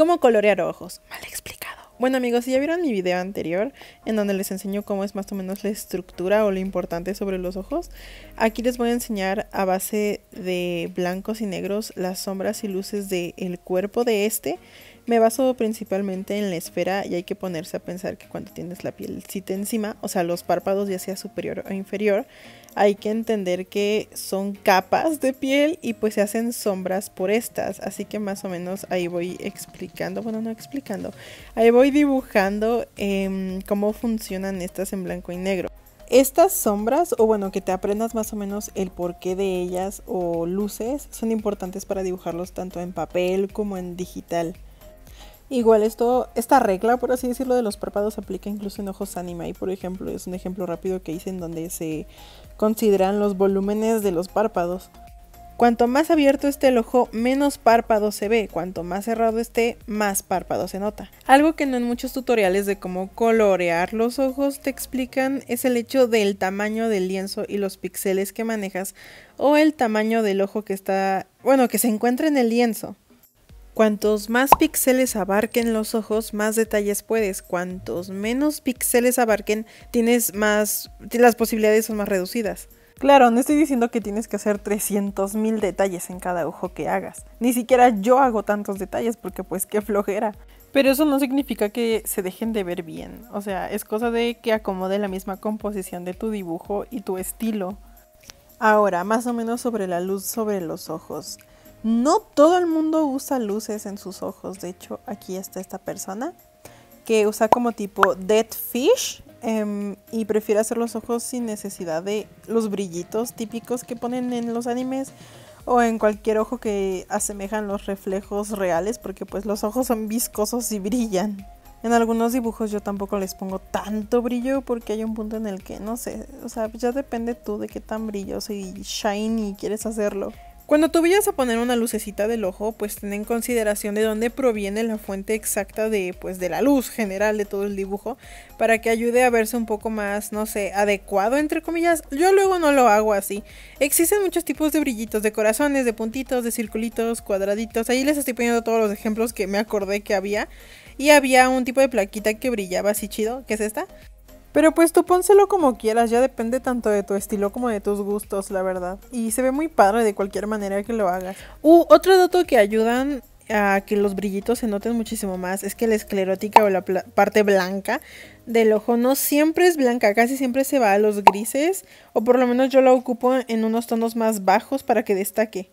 ¿Cómo colorear ojos? Mal explicado. Bueno amigos, si ya vieron mi video anterior en donde les enseño cómo es más o menos la estructura o lo importante sobre los ojos, aquí les voy a enseñar a base de blancos y negros las sombras y luces del cuerpo de este me baso principalmente en la esfera y hay que ponerse a pensar que cuando tienes la pielcita encima, o sea, los párpados ya sea superior o inferior, hay que entender que son capas de piel y pues se hacen sombras por estas. Así que más o menos ahí voy explicando, bueno, no explicando, ahí voy dibujando em, cómo funcionan estas en blanco y negro. Estas sombras, o bueno, que te aprendas más o menos el porqué de ellas o luces, son importantes para dibujarlos tanto en papel como en digital. Igual esto, esta regla, por así decirlo, de los párpados aplica incluso en ojos anime. Y por ejemplo, es un ejemplo rápido que hice en donde se consideran los volúmenes de los párpados. Cuanto más abierto esté el ojo, menos párpado se ve. Cuanto más cerrado esté, más párpado se nota. Algo que no en muchos tutoriales de cómo colorear los ojos te explican es el hecho del tamaño del lienzo y los píxeles que manejas o el tamaño del ojo que está, bueno, que se encuentra en el lienzo. Cuantos más píxeles abarquen los ojos, más detalles puedes. Cuantos menos píxeles abarquen, tienes más, las posibilidades son más reducidas. Claro, no estoy diciendo que tienes que hacer 300.000 detalles en cada ojo que hagas. Ni siquiera yo hago tantos detalles porque pues qué flojera. Pero eso no significa que se dejen de ver bien. O sea, es cosa de que acomode la misma composición de tu dibujo y tu estilo. Ahora, más o menos sobre la luz sobre los ojos. No todo el mundo usa luces en sus ojos. De hecho, aquí está esta persona que usa como tipo Dead Fish em, y prefiere hacer los ojos sin necesidad de los brillitos típicos que ponen en los animes o en cualquier ojo que asemejan los reflejos reales porque pues los ojos son viscosos y brillan. En algunos dibujos yo tampoco les pongo tanto brillo porque hay un punto en el que no sé, o sea, ya depende tú de qué tan brilloso y shiny quieres hacerlo. Cuando tú vayas a poner una lucecita del ojo, pues ten en consideración de dónde proviene la fuente exacta de, pues, de la luz general de todo el dibujo, para que ayude a verse un poco más, no sé, adecuado, entre comillas. Yo luego no lo hago así. Existen muchos tipos de brillitos, de corazones, de puntitos, de circulitos, cuadraditos. Ahí les estoy poniendo todos los ejemplos que me acordé que había. Y había un tipo de plaquita que brillaba así chido, que es esta. Pero pues tú pónselo como quieras, ya depende tanto de tu estilo como de tus gustos, la verdad. Y se ve muy padre de cualquier manera que lo hagas. Uh, otro dato que ayudan a que los brillitos se noten muchísimo más es que la esclerótica o la parte blanca del ojo no siempre es blanca, casi siempre se va a los grises, o por lo menos yo la ocupo en unos tonos más bajos para que destaque.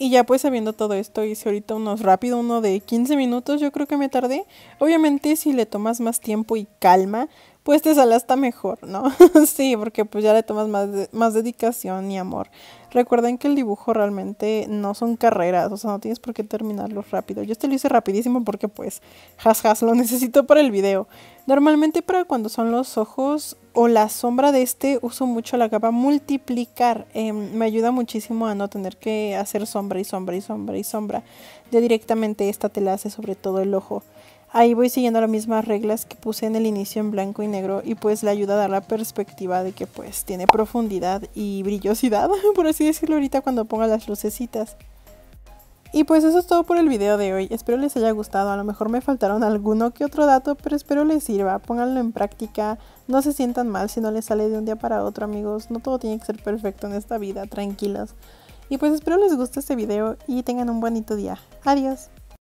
Y ya pues sabiendo todo esto, hice ahorita unos rápido, uno de 15 minutos, yo creo que me tardé. Obviamente si le tomas más tiempo y calma, pues te sale hasta mejor, ¿no? sí, porque pues ya le tomas más, dedicación y amor. Recuerden que el dibujo realmente no son carreras, o sea, no tienes por qué terminarlo rápido. Yo este lo hice rapidísimo porque pues, has, has lo necesito para el video. Normalmente para cuando son los ojos o la sombra de este uso mucho la capa multiplicar. Em, me ayuda muchísimo a no tener que hacer sombra y sombra y sombra y sombra. Ya directamente esta te la hace sobre todo el ojo. Ahí voy siguiendo las mismas reglas que puse en el inicio en blanco y negro y pues le ayuda a dar la perspectiva de que pues tiene profundidad y brillosidad, por así decirlo ahorita cuando ponga las lucecitas. Y pues eso es todo por el video de hoy, espero les haya gustado, a lo mejor me faltaron alguno que otro dato, pero espero les sirva, pónganlo en práctica, no se sientan mal si no les sale de un día para otro amigos, no todo tiene que ser perfecto en esta vida, tranquilos. Y pues espero les guste este video y tengan un bonito día, adiós.